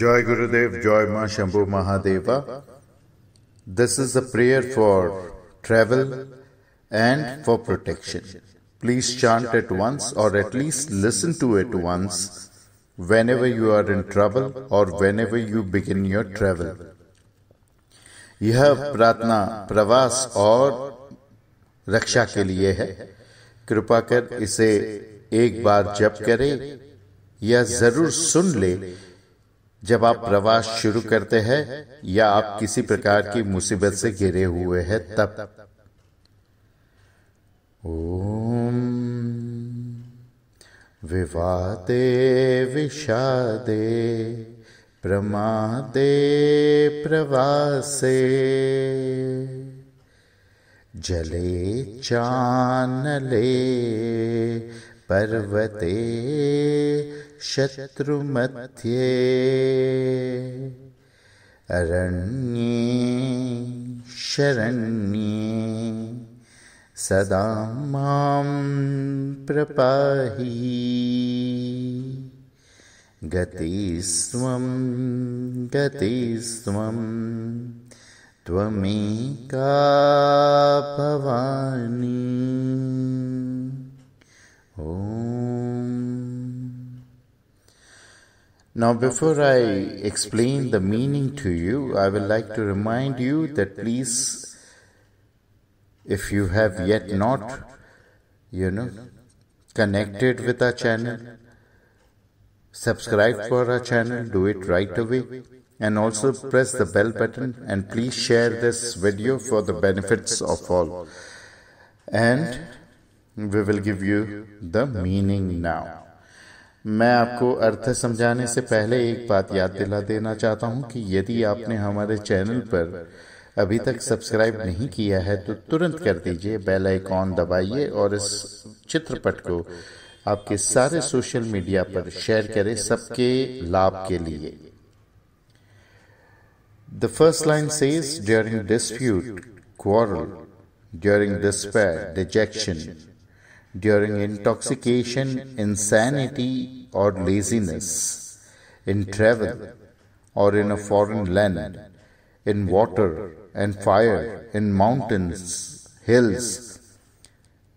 Joy Gurudev, Joy Ma Shambhu Mahadeva. This is a prayer for travel and for protection. Please chant at once or at least listen to it once whenever you are in trouble or whenever you begin your travel. यह प्रार्थना प्रवास और रक्षा के लिए है कृपा कर इसे एक बार जप करें या जरूर सुन ले जब आप प्रवास शुरू करते हैं या आप किसी प्रकार की मुसीबत से घिरे हुए हैं तब ओम विवादे विषादे प्रमादे प्रवासे जले चानले पर्वते शत्रुमध्ये अरण्ये शरण्ये सदा मां प्रपाहि गतिस्त्वं गतिस्त्वं त्वमेका भवानि Now, before I explain the meaning to you, I would like to remind you that please, if you have yet not, you know, connected with our channel, subscribe for our channel, do it right away and also press the bell button and please share this video for the benefits of all. And we will give you the meaning now. मैं आपको अर्थ समझाने से पहले एक बात याद दिला देना चाहता हूँ कि यदि आपने हमारे चैनल पर अभी तक सब्सक्राइब नहीं किया है तो तुरंत कर दीजिए बेल आइकॉन दबाइए और इस चित्रपट को आपके सारे सोशल मीडिया पर शेयर करें सबके लाभ के लिए the first line says during dispute quarrel during despair dejection during intoxication, insanity, or laziness, in travel or in a foreign land, in water and fire, in mountains, hills,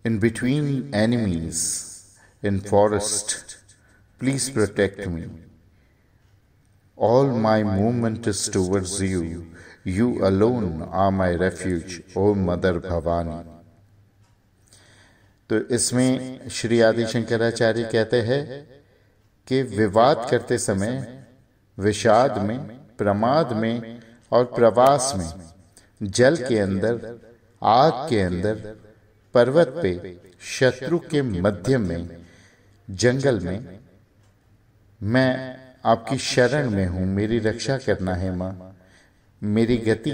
in between enemies, in forest. Please protect me. All my movement is towards you. You alone are my refuge, O Mother Bhavani. तो इसमें श्री आदि शंकराचार्य कहते हैं कि विवाद करते समय विषाद में प्रमाद में और प्रवास में जल के अंदर आग के अंदर पर्वत पे शत्रु के मध्य में जंगल में मैं आपकी शरण में हूं मेरी रक्षा करना है मां मेरी गति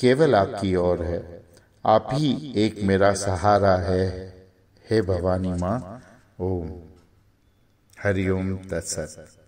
केवल आपकी ओर है आप ही एक मेरा सहारा है हे भवानी माँ ओम हरिओम तत्सत